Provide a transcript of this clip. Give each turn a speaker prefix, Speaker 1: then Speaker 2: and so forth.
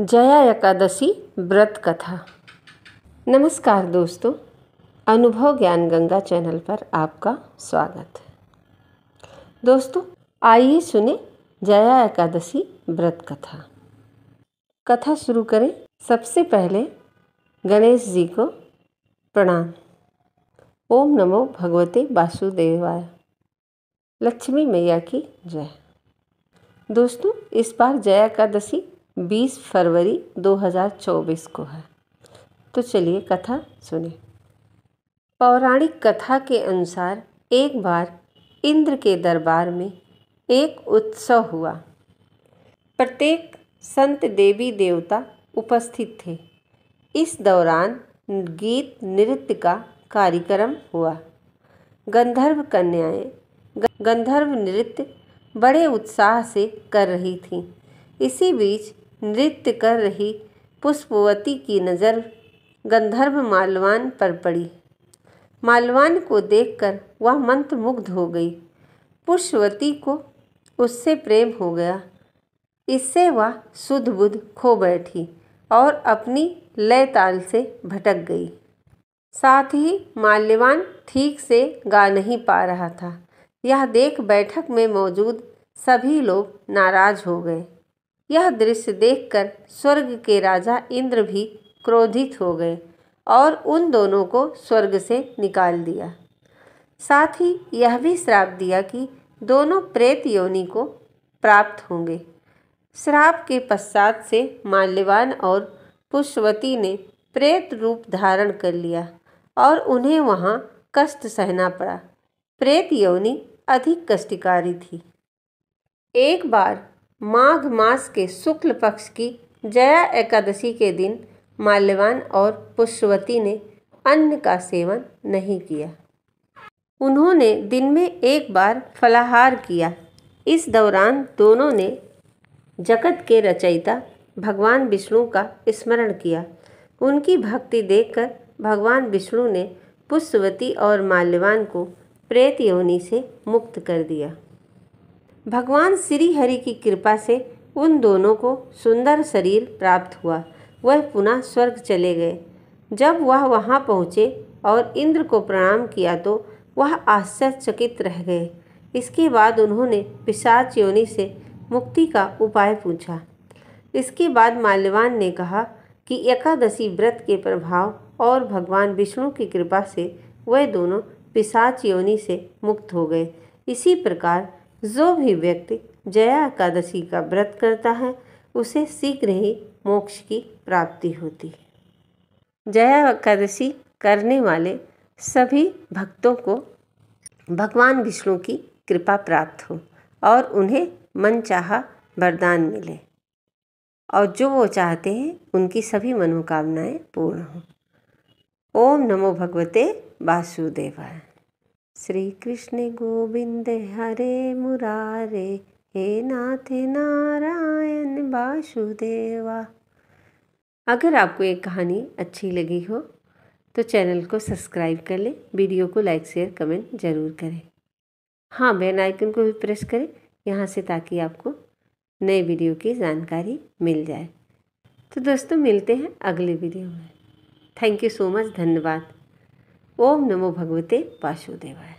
Speaker 1: जया एकादशी व्रत कथा नमस्कार दोस्तों अनुभव ज्ञान गंगा चैनल पर आपका स्वागत है दोस्तों आइए सुने जया एकादशी व्रत कथा कथा शुरू करें सबसे पहले गणेश जी को प्रणाम ओम नमो भगवते वासुदेवाय लक्ष्मी मैया की जय दोस्तों इस बार जया एकादशी बीस फरवरी दो हज़ार चौबीस को है तो चलिए कथा सुने पौराणिक कथा के अनुसार एक बार इंद्र के दरबार में एक उत्सव हुआ प्रत्येक संत देवी देवता उपस्थित थे इस दौरान गीत नृत्य का कार्यक्रम हुआ गंधर्व कन्याएं गंधर्व नृत्य बड़े उत्साह से कर रही थीं इसी बीच नृत्य कर रही पुष्पवती की नज़र गंधर्व मालवान पर पड़ी मालवान को देखकर वह मंत्रमुग्ध हो गई पुष्पवती को उससे प्रेम हो गया इससे वह शुद्ध बुद्ध खो बैठी और अपनी लय ताल से भटक गई साथ ही माल्यवान ठीक से गा नहीं पा रहा था यह देख बैठक में मौजूद सभी लोग नाराज़ हो गए यह दृश्य देखकर स्वर्ग के राजा इंद्र भी क्रोधित हो गए और उन दोनों को स्वर्ग से निकाल दिया साथ ही यह भी श्राप दिया कि दोनों प्रेत योनि को प्राप्त होंगे श्राप के पश्चात से माल्यवान और पुष्पवती ने प्रेत रूप धारण कर लिया और उन्हें वहाँ कष्ट सहना पड़ा प्रेत योनि अधिक कष्टकारी थी एक बार माघ मास के शुक्ल पक्ष की जया एकादशी के दिन माल्यवान और पुष्यवती ने अन्न का सेवन नहीं किया उन्होंने दिन में एक बार फलाहार किया इस दौरान दोनों ने जगत के रचयिता भगवान विष्णु का स्मरण किया उनकी भक्ति देखकर भगवान विष्णु ने पुष्यवती और माल्यवान को प्रेत योनि से मुक्त कर दिया भगवान श्री हरि की कृपा से उन दोनों को सुंदर शरीर प्राप्त हुआ वह पुनः स्वर्ग चले गए जब वह वहाँ पहुँचे और इंद्र को प्रणाम किया तो वह आश्चर्यचकित रह गए इसके बाद उन्होंने पिशाच योनि से मुक्ति का उपाय पूछा इसके बाद माल्यवान ने कहा कि एकादशी व्रत के प्रभाव और भगवान विष्णु की कृपा से वह दोनों पिशाच योनि से मुक्त हो गए इसी प्रकार जो भी व्यक्ति जया एकादशी का व्रत करता है उसे शीघ्र ही मोक्ष की प्राप्ति होती है जया एकादशी करने वाले सभी भक्तों को भगवान विष्णु की कृपा प्राप्त हो और उन्हें मनचाहा वरदान मिले और जो वो चाहते हैं उनकी सभी मनोकामनाएं पूर्ण हों ओम नमो भगवते वासुदेवाय श्री कृष्ण गोविंद हरे मुरारे हे नाथ नारायण वासुदेवा अगर आपको ये कहानी अच्छी लगी हो तो चैनल को सब्सक्राइब कर लें वीडियो को लाइक शेयर कमेंट ज़रूर करें हाँ बेल आइकन को भी प्रेस करें यहाँ से ताकि आपको नए वीडियो की जानकारी मिल जाए तो दोस्तों मिलते हैं अगले वीडियो में थैंक यू सो मच धन्यवाद ओम नमो भगवते वासुदेवाय